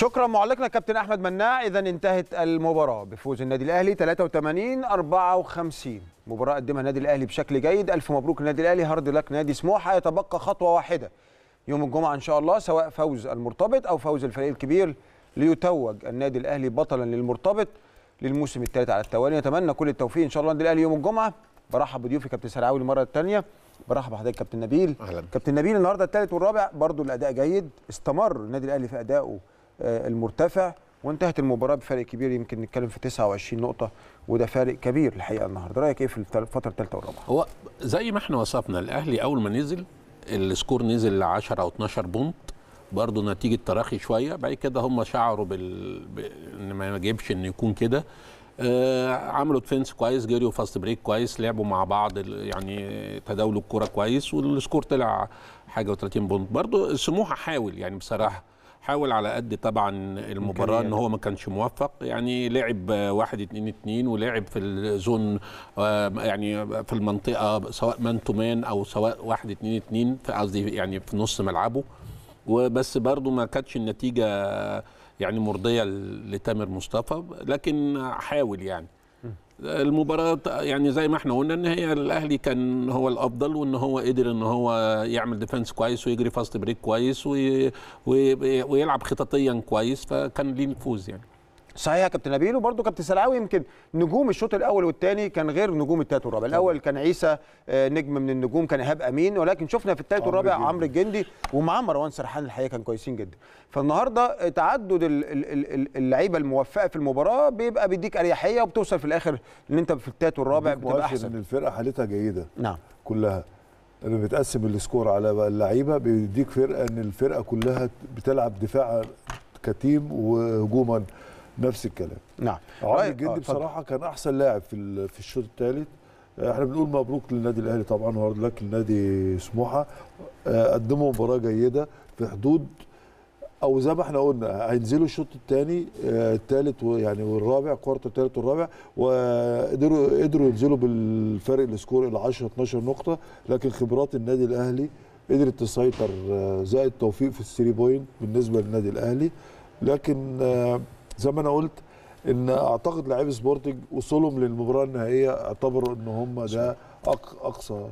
شكرا معلقنا كابتن احمد مناع اذا انتهت المباراه بفوز النادي الاهلي 83 54 مباراه قدمها النادي الاهلي بشكل جيد الف مبروك النادي الاهلي هارد لك نادي سموحه يتبقى خطوه واحده يوم الجمعه ان شاء الله سواء فوز المرتبط او فوز الفريق الكبير ليتوج النادي الاهلي بطلا للمرتبط للموسم الثالث على التوالي نتمنى كل التوفيق ان شاء الله النادي الاهلي يوم الجمعه برحب بضيوفي كابتن سرعاوي المره الثانيه برحب بحضرتك كابتن نبيل أهلا. كابتن نبيل النهارده الثالث والرابع برضو الاداء جيد استمر النادي الاهلي في ادائه آه، المرتفع وانتهت المباراه بفارق كبير يمكن نتكلم في 29 نقطه وده فارق كبير الحقيقه النهارده رايك ايه في الفتره الثالثه والرابعه هو زي ما احنا وصفنا الاهلي اول ما نزل السكور نزل ل 10 او 12 بونت برضه نتيجه تراخي شويه بعد كده هم شعروا بال... ان ما يجبش ان يكون كده آه عملوا ديفنس كويس جريوا فاست بريك كويس لعبوا مع بعض يعني تداولوا الكوره كويس والسكور طلع حاجه و30 بونت برضه سموحه حاول يعني بصراحه حاول على قد طبعا المباراه ان هو ما كانش موفق يعني لعب واحد اتنين اتنين ولعب في الزون آه، يعني في المنطقه سواء مان تو مان او سواء واحد اتنين اتنين قصدي يعني في نص ملعبه وبس برضه ما كانتش النتيجه يعني مرضيه لتامر مصطفى لكن حاول يعني المباراه يعني زي ما احنا قلنا ان هي الاهلي كان هو الافضل وان هو قدر ان هو يعمل ديفنس كويس ويجري فاست بريك كويس وي ويلعب خططيا كويس فكان ليه نفوز يعني صحيح يا كابتن نبيل وبرده كابتن سلعاوي يمكن نجوم الشوط الاول والثاني كان غير نجوم الثالث والرابع الاول كان عيسى آه، نجم من النجوم كان ايهاب امين ولكن شفنا في الثالث والرابع عمرو الجندي ومعاه مروان سرحان الحقيقه كانوا كويسين جدا فالنهارده تعدد اللعيبه الموفقه في المباراه بيبقى بيديك اريحيه وبتوصل في الاخر ان انت في الثالث والرابع بتبقى احسن ان الفرقه حالتها جيده نعم كلها لما بتقسم السكور على اللعيبه بيديك فرقه ان الفرقه كلها بتلعب دفاع كتيم وهجوما نفس الكلام نعم عمرو طيب، الجندي آه، بصراحه كان احسن لاعب في في الشوط الثالث آه، احنا بنقول مبروك للنادي الاهلي طبعا وهارد لك النادي سموحه آه، قدموا مباراه جيده في حدود او زي ما احنا قلنا هينزلوا الشوط الثاني الثالث يعني والرابع كوارتر الثالث والرابع وقدروا قدروا ينزلوا بالفرق السكور الى 10 12 نقطه لكن خبرات النادي الاهلي قدرت تسيطر زائد توفيق في الثري بوينت بالنسبه للنادي الاهلي لكن زي ما انا قلت ان اعتقد لاعب سبورتنج وصولهم للمباراه النهائيه اعتبروا ان هم ده اقصى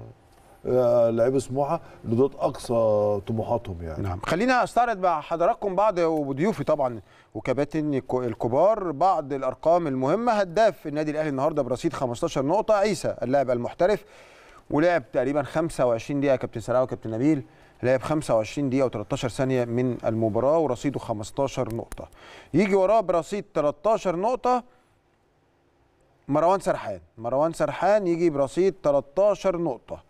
آه، لعيبه سموحه ان دول اقصى طموحاتهم يعني نعم خلينا استعرض مع حضراتكم بعض وضيوفي طبعا وكباتن الكبار بعض الارقام المهمه هداف النادي الاهلي النهارده برصيد 15 نقطه عيسى اللاعب المحترف ولعب تقريبا 25 دقيقه كابتن سراوي وكابتن نبيل لعب 25 دقيقه و13 ثانيه من المباراه ورصيده 15 نقطه يجي وراه برصيد 13 نقطه مروان سرحان مروان سرحان يجي برصيد 13 نقطه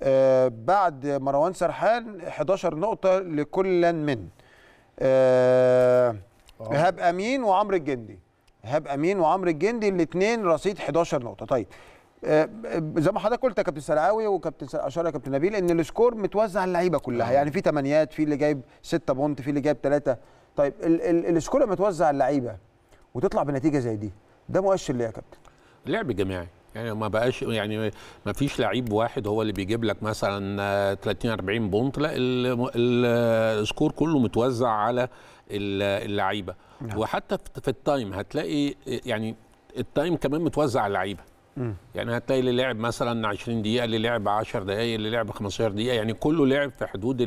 آه بعد مروان سرحان 11 نقطه لكل من آه ايهاب آه. امين وعمرو الجندي ايهاب امين وعمرو الجندي الاثنين رصيد 11 نقطه طيب آه، زي ما حضرتك قلت يا كابتن سرعاوي وكابتن اشار يا كابتن نبيل ان السكور متوزع على اللعيبه كلها نعم. يعني في ثمانيات في اللي جايب 6 بونت في اللي جايب 3 طيب ال ال السكور متوزع على اللعيبه وتطلع بنتيجه زي دي ده مؤشر ليه يا كابتن لعب جماعي يعني ما بقاش يعني ما فيش لعيب واحد هو اللي بيجيب لك مثلا 30 40 بونت لا السكور كله متوزع على اللعيبه نعم. وحتى في التايم هتلاقي يعني التايم كمان متوزع على اللعيبه يعني هتلاقي اللي لعب مثلا 20 دقيقه اللي لعب 10 دقائق اللي لعب 15 دقيقه يعني كله لعب في حدود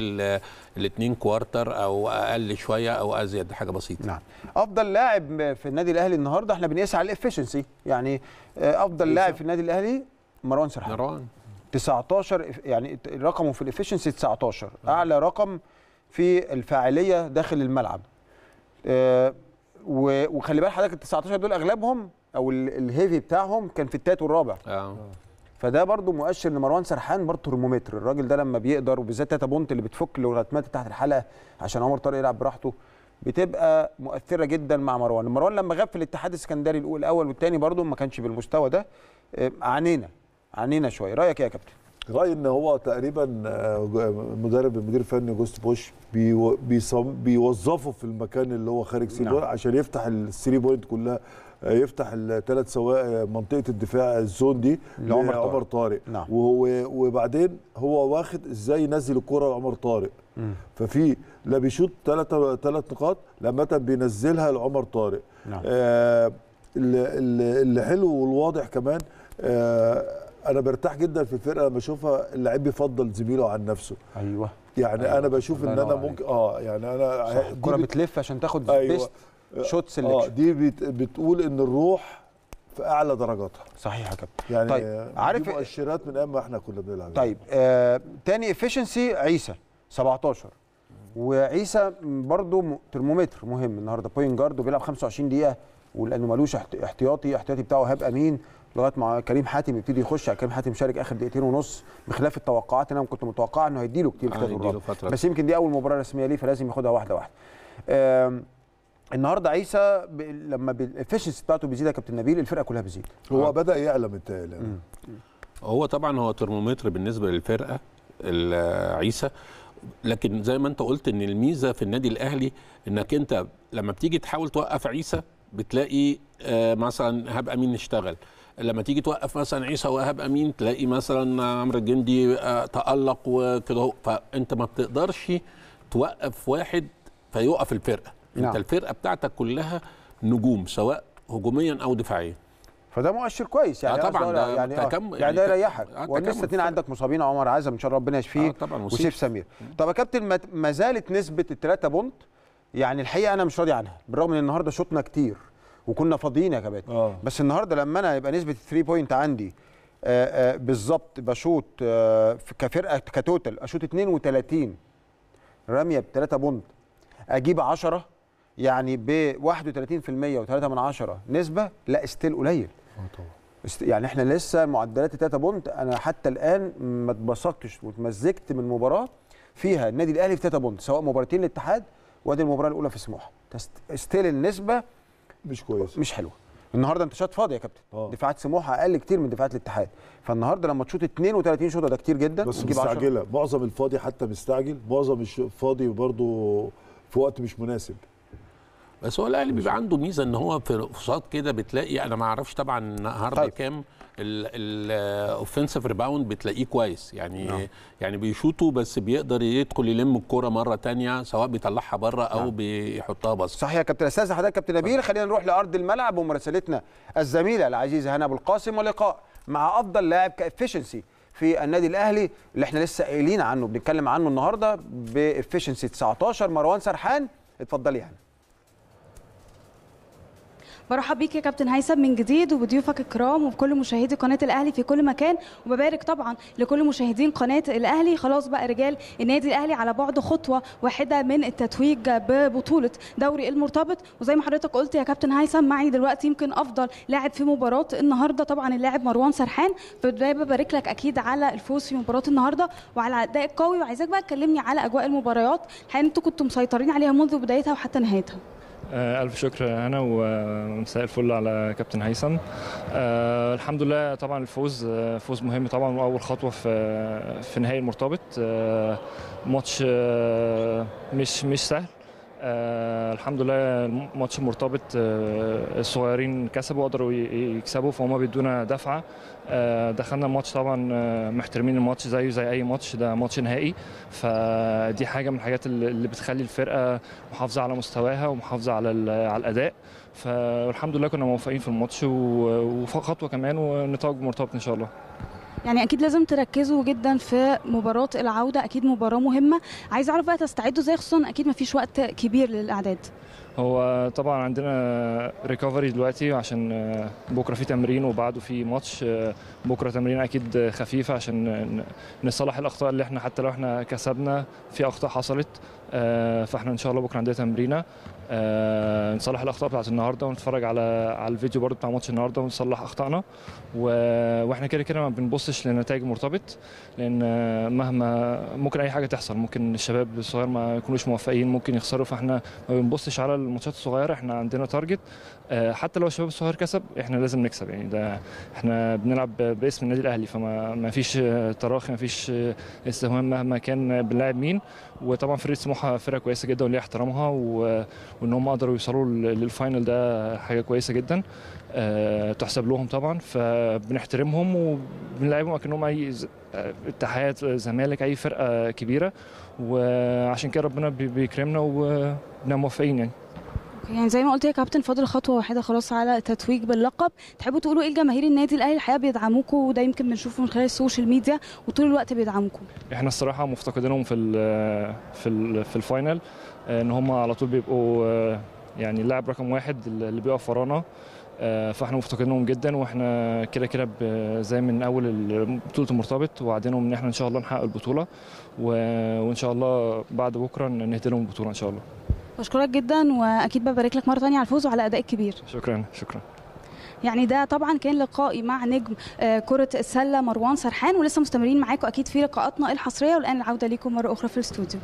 الاثنين كوارتر او اقل شويه او ازيد حاجه بسيطه نعم افضل لاعب في النادي الاهلي النهارده احنا بنقيس على الافشنسي يعني آه، افضل لاعب إيه؟ في النادي الاهلي مروان سرحان مروان 19 يعني رقمه في الافشنسي 19 اعلى رقم في الفاعليه داخل الملعب أه وخلي بال حضرتك ال 19 دول اغلبهم او الهيفي بتاعهم كان في التالت والرابع اه, آه. فده برضو مؤشر ان مروان سرحان برضه ترمومتر الراجل ده لما بيقدر وبالذات تاتا بونت اللي بتفك الرتمات تحت الحلقه عشان عمر طارق يلعب براحته بتبقى مؤثره جدا مع مروان مروان لما غاب في الاتحاد السكندري الاول والثاني برضه ما كانش بالمستوى ده آه، عانينا عانينا شويه رايك إيه يا كابتن رايي ان هو تقريبا آه، مدرب المدير الفني جوست بوش بيوظفه في المكان اللي هو خارج سي نعم. عشان يفتح الثري بوينت كلها يفتح الثلاث سواق منطقه الدفاع الزون دي لعمر طارق, عمر طارق. نعم. وبعدين هو واخد ازاي ينزل الكره لعمر طارق مم. ففي لا بيشوط ثلاث ثلاث نقاط لما بينزلها لعمر طارق نعم. آه اللي حلو والواضح كمان آه انا برتاح جدا في الفرقه لما اشوفها اللعيب بيفضل زميله عن نفسه ايوه يعني أيوة. انا بشوف ان انا ممكن اه يعني انا الكره بتلف عشان تاخد أيوة. بيست شوت سيلكشن اه دي بتقول ان الروح في اعلى درجاتها صحيح يا كابتن يعني طيب عارف دي مؤشرات من ايام ما احنا كنا بنلعب طيب آه تاني افشنسي عيسى 17 وعيسى برضه ترمومتر مهم النهارده بوينت جارد وبيلعب 25 دقيقه ولانه ملوش احتياطي احتياطي بتاعه هاب امين لغايه ما كريم حاتم يبتدي يخش يعني كريم حاتم شارك اخر دقيقتين ونص بخلاف التوقعات انا كنت متوقع انه هيديله كتير آه، في بس يمكن دي اول مباراه رسميه ليه فلازم ياخدها واحده واحده النهارده عيسى ب... لما الافشنسي بتاعته بيزيد يا كابتن نبيل الفرقه كلها بتزيد هو آه. بدا يعلم التالي هو طبعا هو ترمومتر بالنسبه للفرقه عيسى لكن زي ما انت قلت ان الميزه في النادي الاهلي انك انت لما بتيجي تحاول توقف عيسى بتلاقي آه، مثلا هبقى مين اشتغل لما تيجي توقف مثلا عيسى وهاب امين تلاقي مثلا عمرو الجندي آه، تالق وكده فانت ما بتقدرش توقف واحد فيوقف الفرقه نعم. انت الفرقه بتاعتك كلها نجوم سواء هجوميا او دفاعيا فده مؤشر كويس يعني آه طبعا ده يعني آه، تكم... يعني ده يريحك ولسه آه، اثنين عندك مصابين عمر عزم ان شاء الله ربنا يشفيه آه وسيف, سمير طب يا كابتن ما زالت نسبه الثلاثه بونت يعني الحقيقه انا مش راضي عنها بالرغم ان النهارده شطنا كتير وكنا فاضيين يا كابتن آه. بس النهارده لما انا يبقى نسبه الثري بوينت عندي آه، بالظبط بشوط كفرقه كتوتال اشوط 32 رميه ب 3 بونت اجيب 10 يعني ب 31% و3 من عشرة نسبه لا استيل قليل اه، طبعا يعني احنا لسه معدلات 3 بونت انا حتى الان ما اتبسطتش واتمزجت من مباراه فيها النادي الاهلي في 3 بونت سواء مباراتين الاتحاد وادي المباراه الاولى في سموحه استيل النسبه مش كويسه مش حلوه النهارده انت شوط فاضي يا كابتن آه. دفاعات سموحه اقل كتير من دفاعات الاتحاد فالنهارده لما تشوط 32 شوطه ده كتير جدا بس مستعجله معظم الفاضي حتى مستعجل معظم الفاضي برضه في وقت مش مناسب بس هو الاهلي بيبقى عنده ميزه ان هو في قصاد كده بتلاقي انا ما اعرفش طبعا النهارده طيب. كام الاوفنسيف ريباوند بتلاقيه كويس يعني نعم. يعني بيشوطوا بس بيقدر يدخل يلم الكوره مره تانية سواء بيطلعها بره او نعم. بيحطها بس صح يا كابتن استاذ حضرتك كابتن نبيل خلينا نروح لارض الملعب ومراسلتنا الزميله العزيزه هنا ابو القاسم ولقاء مع افضل لاعب كافشنسي في النادي الاهلي اللي احنا لسه قايلين عنه بنتكلم عنه النهارده بافشنسي 19 مروان سرحان اتفضلي هنا برحب بيك يا كابتن هيثم من جديد وبضيوفك الكرام وبكل مشاهدي قناه الاهلي في كل مكان وببارك طبعا لكل مشاهدين قناه الاهلي خلاص بقى رجال النادي الاهلي على بعد خطوه واحده من التتويج ببطوله دوري المرتبط وزي ما حضرتك قلت يا كابتن هيثم معي دلوقتي يمكن افضل لاعب في مباراه النهارده طبعا اللاعب مروان سرحان في ببارك لك اكيد على الفوز في مباراه النهارده وعلى الاداء القوي وعايزاك بقى تكلمني على اجواء المباريات الحقيقه انتوا كنتوا مسيطرين عليها منذ بدايتها وحتى نهايتها آه، ألف شكر أنا ومساء الفل على كابتن هيثم أه الحمد لله طبعا الفوز آه، فوز مهم طبعا وأول خطوة في في نهائي المرتبط أه ماتش أه مش مش سهل آه الحمد لله ماتش مرتبط آه الصغيرين كسبوا قدروا يكسبوا فهم بيدونا دفعه آه دخلنا الماتش طبعا آه، محترمين الماتش زيه زي اي ماتش ده ماتش نهائي فدي حاجه من الحاجات اللي بتخلي الفرقه محافظه على مستواها ومحافظه على على الاداء فالحمد لله كنا موفقين في الماتش وخطوه كمان ونتائج مرتبط ان شاء الله يعني اكيد لازم تركزوا جدا في مباراه العوده اكيد مباراه مهمه عايز اعرف بقى تستعدوا ازاي خصوصا اكيد ما فيش وقت كبير للاعداد هو طبعا عندنا ريكفري دلوقتي عشان آه، بكره في تمرين وبعده في ماتش آه، بكره تمرين اكيد خفيف عشان نصلح الاخطاء اللي احنا حتى لو احنا كسبنا في اخطاء حصلت آه، فاحنا ان شاء الله بكره عندنا تمرينه نصلح الاخطاء بتاعت النهارده ونتفرج على على الفيديو برده بتاع ماتش النهارده ونصلح اخطائنا واحنا كده كده ما بنبصش لنتائج مرتبط لان مهما ممكن اي حاجه تحصل ممكن الشباب الصغير ما يكونوش موفقين ممكن يخسروا فاحنا ما بنبصش على الماتشات الصغيره احنا عندنا تارجت آه، حتى لو الشباب الصغير كسب احنا لازم نكسب يعني ده احنا بنلعب باسم النادي الاهلي فما ما فيش تراخي ما فيش استهوان مهما كان بنلاعب مين وطبعا فرقه سموحه فرقه كويسه جدا وليها احترامها وان هم قدروا يوصلوا للفاينل ده حاجه كويسه جدا آه، تحسب لهم طبعا فبنحترمهم وبنلعبهم اكنهم اي آه، اتحاد زمالك اي فرقه كبيره وعشان كده ربنا بيكرمنا وبنبقى موفقين يعني يعني زي ما قلت يا كابتن فاضل خطوه واحده خلاص على تتويج باللقب تحبوا تقولوا ايه لجماهير النادي الاهلي الحقيقه بيدعموكم وده يمكن بنشوفه من خلال السوشيال ميديا وطول الوقت بيدعموكم احنا الصراحه مفتقدينهم في الـ في الـ في الفاينل ان هم على طول بيبقوا يعني اللاعب رقم واحد اللي بيقف ورانا فاحنا مفتقدينهم جدا واحنا كده كده زي من اول بطوله المرتبط وعدينهم ان احنا ان شاء الله نحقق البطوله وان شاء الله بعد بكره نهدي لهم البطوله ان شاء الله بشكرك جدا واكيد ببارك لك مره ثانيه على الفوز وعلى اداء الكبير شكرا شكرا يعني ده طبعا كان لقائي مع نجم آه، كرة السلة مروان سرحان ولسه مستمرين معاكم أكيد في لقاءاتنا الحصرية والآن العودة ليكم مرة أخرى في الاستوديو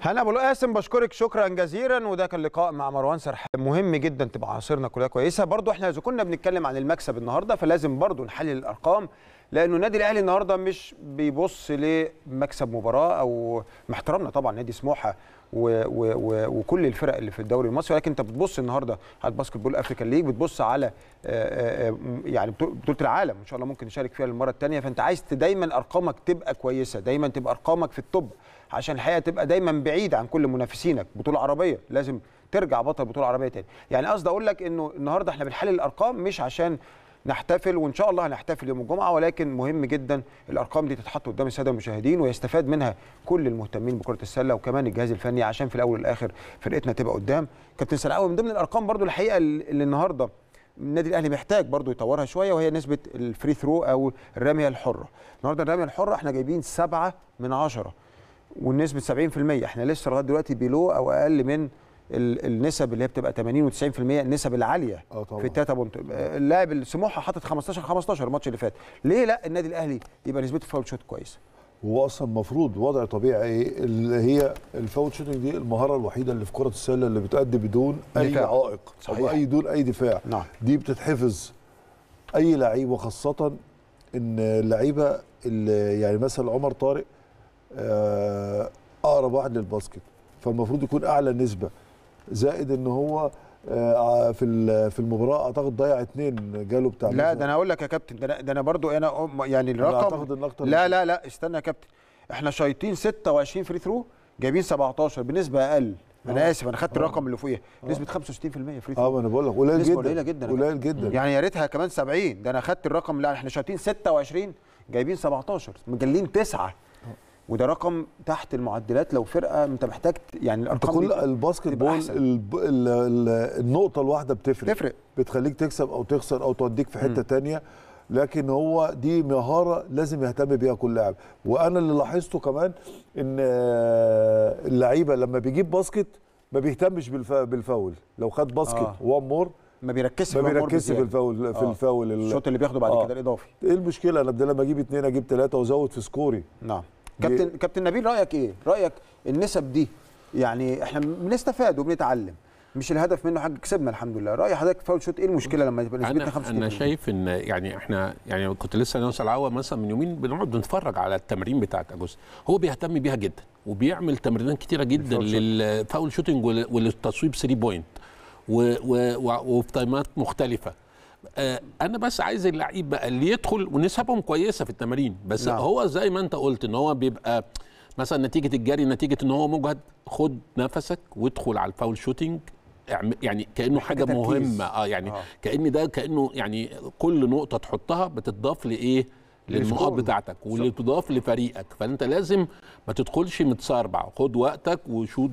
هلا ابو القاسم بشكرك شكرا جزيلا وده كان لقاء مع مروان سرحان مهم جدا تبقى عاصرنا كلها كويسه برضو احنا اذا كنا بنتكلم عن المكسب النهارده فلازم برضو نحلل الارقام لانه النادي الاهلي النهارده مش بيبص لمكسب مباراه او مع احترامنا طبعا نادي سموحه و و و وكل الفرق اللي في الدوري المصري ولكن انت بتبص النهارده على الباسكت بول افريكان ليج بتبص على آه، آه، آه، يعني بطوله العالم ان شاء الله ممكن نشارك فيها للمره الثانيه فانت عايز دايما ارقامك تبقى كويسه دايما تبقى ارقامك في التوب عشان الحقيقه تبقى دايما بعيد عن كل منافسينك بطوله عربيه لازم ترجع بطل بطوله عربيه تاني يعني قصدي اقول لك انه النهارده احنا بنحلل الارقام مش عشان نحتفل وان شاء الله هنحتفل يوم الجمعه ولكن مهم جدا الارقام دي تتحط قدام الساده المشاهدين ويستفاد منها كل المهتمين بكره السله وكمان الجهاز الفني عشان في الاول والاخر فرقتنا تبقى قدام كابتن سلعاوي من ضمن الارقام برضو الحقيقه اللي النهارده النادي الاهلي محتاج برضو يطورها شويه وهي نسبه الفري ثرو او الرميه الحره النهارده الرميه الحره احنا جايبين 7 من عشرة والنسبه 70% احنا لسه لغايه دلوقتي بيلو او اقل من النسب اللي هي بتبقى 80 و90% النسب العاليه اه طبعا في التاتا بونت اللاعب السموحه حاطط 15 15 الماتش اللي فات ليه لا النادي الاهلي يبقى نسبته فاول شوت كويسه هو اصلا المفروض وضع طبيعي اللي هي الفاول شوتنج دي المهاره الوحيده اللي في كره السله اللي بتأدي بدون اي دفاع. عائق صحيح. او اي دون اي دفاع نعم. دي بتتحفظ اي لعيب وخاصه ان اللعيبه اللي يعني مثلا عمر طارق آه، اقرب واحد للباسكت فالمفروض يكون اعلى نسبه زائد ان هو آه، في في المباراه اعتقد ضيع اثنين جاله بتاع لا ده انا هقول لك يا كابتن ده انا, ده أنا برضو انا يعني الرقم اعتقد ان اكتر لا لا لا استنى يا كابتن احنا شايطين 26 فري ثرو جايبين 17 بنسبه اقل انا آه. اسف انا خدت آه. الرقم اللي فوقيها آه. نسبه 65% فري ثرو اه انا بقول لك قليل جدا قليله جدا قليل جدا يعني يا ريتها كمان 70 ده انا خدت الرقم لا احنا شايطين 26 جايبين 17 مجلين 9 وده رقم تحت المعدلات لو فرقه انت محتاج يعني الارقام انت كل الباسكت بول الب... ال... ال... النقطه الواحده بتفرق تفرق بتخليك تكسب او تخسر او توديك في حته ثانيه لكن هو دي مهاره لازم يهتم بيها كل لاعب وانا اللي لاحظته كمان ان آه، اللعيبه لما بيجيب باسكت ما بيهتمش بالف... بالفاول لو خد باسكت آه. وان مور ما بيركزش ما بيركزش في الفاول آه. في الفاول الشوط اللي بياخده بعد آه. كده الاضافي ايه المشكله انا بدل ما اجيب اثنين اجيب ثلاثه وازود في سكوري نعم كابتن كابتن نبيل رايك ايه رايك النسب دي يعني احنا بنستفاد وبنتعلم مش الهدف منه حاجه كسبنا الحمد لله راي حضرتك فاول شوت ايه المشكله لما تبقى نسبتنا 5 انا شايف ان يعني احنا يعني كنت لسه انا وصل مثلا من يومين بنقعد نتفرج على التمرين بتاعت اجوز هو بيهتم بيها جدا وبيعمل تمرينات كتيره جدا للفاول شوتنج وللتصويب 3 بوينت وفي تايمات مختلفه آه انا بس عايز اللعيب بقى اللي يدخل ونسبهم كويسه في التمارين بس نعم. هو زي ما انت قلت ان هو بيبقى مثلا نتيجه الجري نتيجه ان هو مجهد خد نفسك وادخل على الفاول شوتنج يعني كانه حاجه تركيز. مهمه اه يعني آه. كان ده كانه يعني كل نقطه تحطها بتضاف لايه للنقاط بتاعتك واللي تضاف لفريقك فانت لازم ما تدخلش متسربع خد وقتك وشوت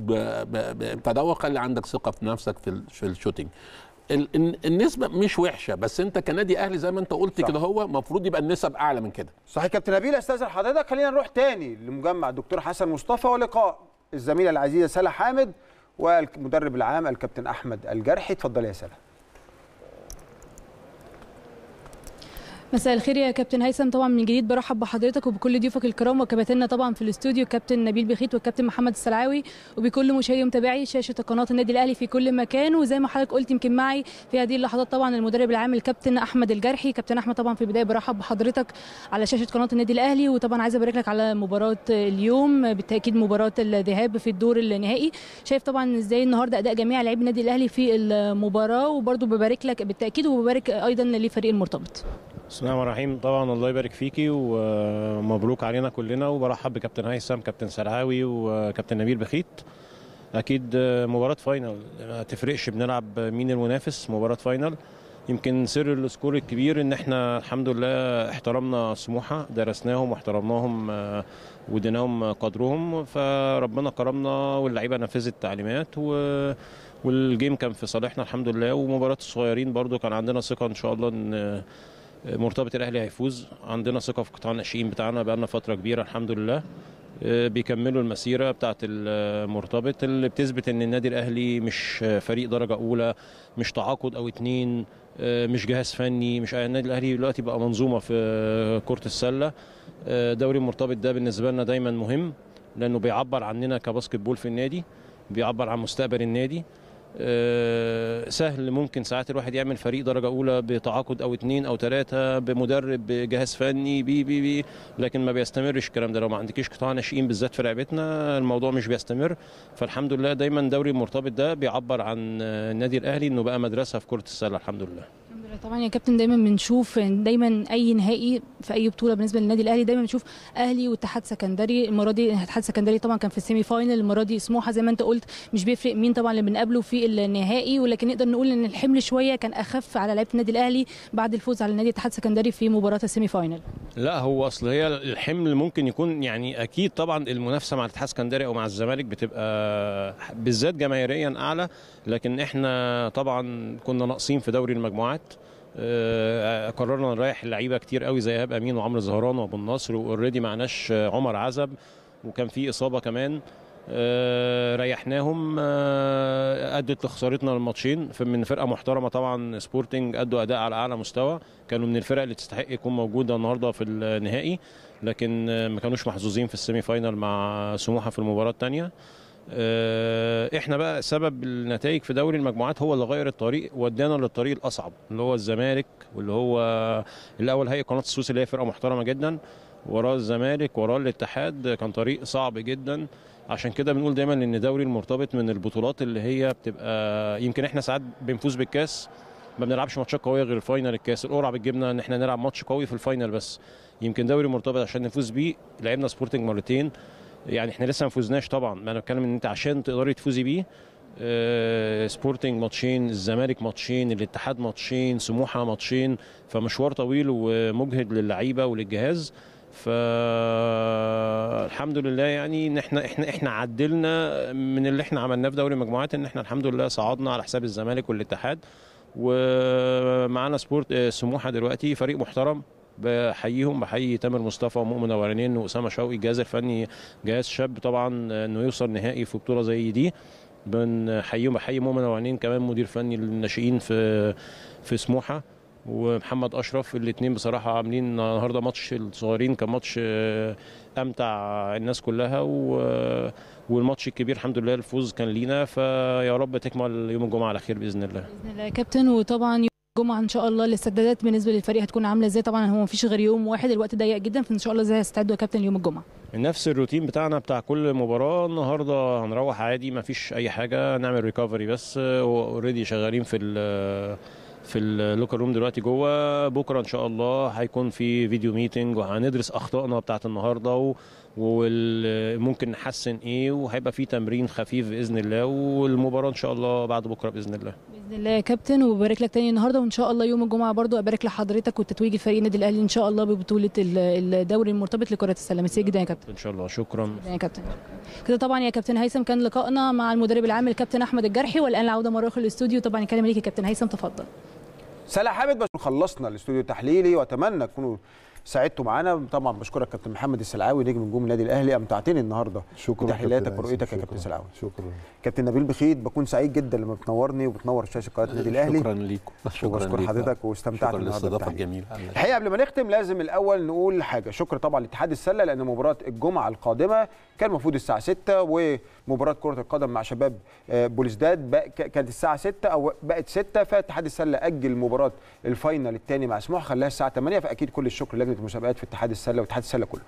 تدوق خلي عندك ثقه في نفسك في الشوتنج النسبه مش وحشه بس انت كنادي اهلي زي ما انت قلت كده هو المفروض يبقى النسب اعلى من كده صحيح كابتن نبيل استاذن حضرتك خلينا نروح تاني لمجمع الدكتور حسن مصطفى ولقاء الزميله العزيزه سلا حامد والمدرب العام الكابتن احمد الجرحي اتفضل يا سلام مساء الخير يا كابتن هيثم طبعا من جديد برحب بحضرتك وبكل ضيوفك الكرام وكباتنا طبعا في الاستوديو كابتن نبيل بخيت والكابتن محمد السلعاوي وبكل مشاهدي ومتابعي شاشه قناه النادي الاهلي في كل مكان وزي ما حضرتك قلت يمكن معي في هذه اللحظات طبعا المدرب العام الكابتن احمد الجرحي كابتن احمد طبعا في البدايه برحب بحضرتك على شاشه قناه النادي الاهلي وطبعا عايز ابارك لك على مباراه اليوم بالتاكيد مباراه الذهاب في الدور النهائي شايف طبعا ازاي النهارده اداء جميع لاعبي النادي الاهلي في المباراه وبرده ببارك لك بالتاكيد وببارك ايضا لفريق المرتبط بسم الله الرحمن الرحيم طبعا الله يبارك فيكي ومبروك علينا كلنا وبرحب بكابتن هيثم كابتن سرعاوي وكابتن نبيل بخيت اكيد مباراه فاينل ما تفرقش بنلعب مين المنافس مباراه فاينل يمكن سر السكور الكبير ان احنا الحمد لله احترمنا سموحه درسناهم واحترمناهم آه، واديناهم قدرهم فربنا كرمنا واللعيبه نفذت التعليمات و والجيم كان في صالحنا الحمد لله ومباراه الصغيرين برضو كان عندنا ثقه ان شاء الله ان مرتبط الاهلي هيفوز عندنا ثقه في قطاع الناشئين بتاعنا بقالنا فتره كبيره الحمد لله آه، بيكملوا المسيره بتاعه المرتبط اللي بتثبت ان النادي الاهلي مش فريق درجه اولى مش تعاقد او اتنين آه، مش جهاز فني مش النادي الاهلي دلوقتي بقى منظومه في كره السله آه، دوري المرتبط ده بالنسبه لنا دايما مهم لانه بيعبر عننا كباسكت بول في النادي بيعبر عن مستقبل النادي آه، سهل ممكن ساعات الواحد يعمل فريق درجه اولى بتعاقد او اتنين او تلاتة بمدرب بجهاز فني بي بي بي لكن ما بيستمرش الكلام ده لو ما عندكيش قطاع ناشئين بالذات في لعبتنا الموضوع مش بيستمر فالحمد لله دايما دوري المرتبط ده بيعبر عن آه، النادي الاهلي انه بقى مدرسه في كره السله الحمد لله طبعا يا كابتن دايما بنشوف دايما اي نهائي في اي بطوله بالنسبه للنادي الاهلي دايما بنشوف اهلي واتحاد سكندري المره دي الاتحاد السكندري طبعا كان في السيمي فاينل المره دي سموحه زي ما انت قلت مش بيفرق مين طبعا اللي بنقابله في النهائي ولكن نقدر نقول ان الحمل شويه كان اخف على لعيبه النادي الاهلي بعد الفوز على النادي الاتحاد السكندري في مباراه السيمي فاينل لا هو اصل هي الحمل ممكن يكون يعني اكيد طبعا المنافسه مع الاتحاد السكندري او مع الزمالك بتبقى بالذات جماهيريا اعلى لكن احنا طبعا كنا ناقصين في دوري المجموعات آه، قررنا نريح لعيبه كتير قوي زي ايهاب امين وعمرو زهران وابو النصر واوريدي معناش آه، عمر عزب وكان في اصابه كمان آه، ريحناهم ادت لخسارتنا الماتشين من فرقه محترمه طبعا سبورتنج ادوا اداء على اعلى مستوى كانوا من الفرق اللي تستحق يكون موجوده النهارده في النهائي لكن ما كانوش محظوظين في السيمي فاينل مع سموحه في المباراه الثانيه آه، احنا بقى سبب النتائج في دوري المجموعات هو اللي غير الطريق ودانا للطريق الاصعب اللي هو الزمالك واللي هو الاول هيئه قناه السويس اللي هي فرقه محترمه جدا وراه الزمالك وراه الاتحاد كان طريق صعب جدا عشان كده بنقول دايما ان دوري المرتبط من البطولات اللي هي بتبقى يمكن احنا ساعات بنفوز بالكاس ما بنلعبش ماتشات قويه غير الفاينل الكاس القرعه بتجيبنا ان احنا نلعب ماتش قوي في الفاينل بس يمكن دوري مرتبط عشان نفوز بيه لعبنا سبورتنج مرتين يعني احنا لسه ما فزناش طبعا ما انا بتكلم ان انت عشان تقدري تفوزي بيه أه سبورتنج ماتشين الزمالك ماتشين الاتحاد ماتشين سموحه ماتشين فمشوار طويل ومجهد للعيبه وللجهاز فالحمد لله يعني ان احنا احنا احنا عدلنا من اللي احنا عملناه في دوري المجموعات ان احنا الحمد لله صعدنا على حساب الزمالك والاتحاد ومعانا سبورت آه، سموحه دلوقتي فريق محترم بحييهم بحيي تامر مصطفى ومؤمن ورنين واسامه شوقي الجهاز الفني جهاز شاب طبعا انه يوصل نهائي في بطوله زي دي بنحييهم بحيي مؤمن ورنين كمان مدير فني للناشئين في في سموحه ومحمد اشرف الاثنين بصراحه عاملين النهارده ماتش الصغيرين كان ماتش آه، امتع الناس كلها و... والماتش الكبير الحمد لله الفوز كان لينا فيا رب تكمل يوم الجمعه على خير باذن الله باذن الله يا كابتن وطبعا الجمعه ان شاء الله الاستعدادات بالنسبه للفريق هتكون عامله ازاي طبعا هو مفيش غير يوم واحد الوقت ضيق جدا فان شاء الله ازاي هيستعدوا يا كابتن يوم الجمعه نفس الروتين بتاعنا بتاع كل مباراه النهارده هنروح عادي مفيش اي حاجه نعمل ريكفري بس اوريدي شغالين في الـ في اللوكر روم دلوقتي جوه بكره ان شاء الله هيكون في فيديو ميتنج وهندرس اخطائنا بتاعت النهارده وممكن نحسن ايه وهيبقى في تمرين خفيف باذن الله والمباراه ان شاء الله بعد بكره باذن الله باذن الله يا كابتن وبارك لك تاني النهارده وان شاء الله يوم الجمعه برضو ابارك لحضرتك والتتويج فريق النادي الاهلي ان شاء الله ببطوله الدوري المرتبط لكره السله مسيء جدا يا كابتن ان شاء الله شكرا يا كابتن كده طبعا يا كابتن هيثم كان لقائنا مع المدرب العام الكابتن احمد الجرحي والان العوده مره اخرى للاستوديو طبعا الكلام ليك يا كابتن هيثم تفضل سلام حامد بس خلصنا الاستوديو التحليلي واتمنى تكونوا ساعدته معانا طبعا بشكرك كابتن محمد السلعاوي نجم نجوم النادي الاهلي امتعتني النهارده شكرا تحياتك ورؤيتك يا كابتن السلعاوي شكرا كابتن نبيل بخيت بكون سعيد جدا لما بتنورني وبتنور شاشه قناه النادي الاهلي شكرا ليكم شكرا بشكر حضرتك واستمتعت بالاستضافه الجميله الحقيقه قبل ما نختم لازم الاول نقول حاجه شكر طبعا لاتحاد السله لان مباراه الجمعه القادمه كان المفروض الساعه 6 ومباراه كره القدم مع شباب آه، بوليسداد كانت الساعه 6 او بقت 6 فاتحاد السله اجل مباراه الفاينل الثاني مع سموحه خلاها الساعه 8 فاكيد كل الشكر لجنه مسابقات في اتحاد السله واتحاد السله كله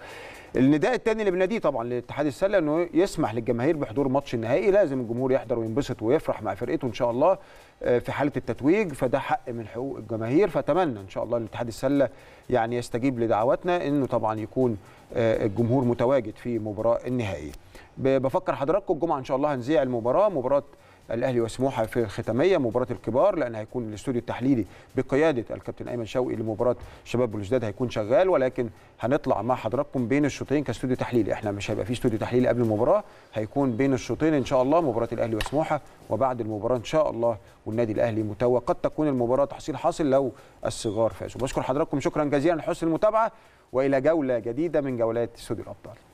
النداء الثاني اللي بناديه طبعا لاتحاد السله انه يسمح للجماهير بحضور ماتش النهائي لازم الجمهور يحضر وينبسط ويفرح مع فرقته ان شاء الله آه، في حاله التتويج فده حق من حقوق الجماهير فاتمنى ان شاء الله اتحاد السله يعني يستجيب لدعواتنا انه طبعا يكون آه، الجمهور متواجد في مباراه النهائيه بفكر حضراتكم الجمعه ان شاء الله هنذيع المباراه مباراه الاهلي وسموحه في الختاميه مباراه الكبار لان هيكون الاستوديو التحليلي بقياده الكابتن ايمن شوقي لمباراه شباب بلوزداد هيكون شغال ولكن هنطلع مع حضراتكم بين الشوطين كاستوديو تحليلي احنا مش هيبقى في استوديو تحليلي قبل المباراه هيكون بين الشوطين ان شاء الله مباراه الاهلي وسموحه وبعد المباراه ان شاء الله والنادي الاهلي متوج قد تكون المباراه تحصيل حاصل لو الصغار فازوا بشكر حضراتكم شكرا جزيلا لحسن المتابعه والى جوله جديده من جولات استوديو الابطال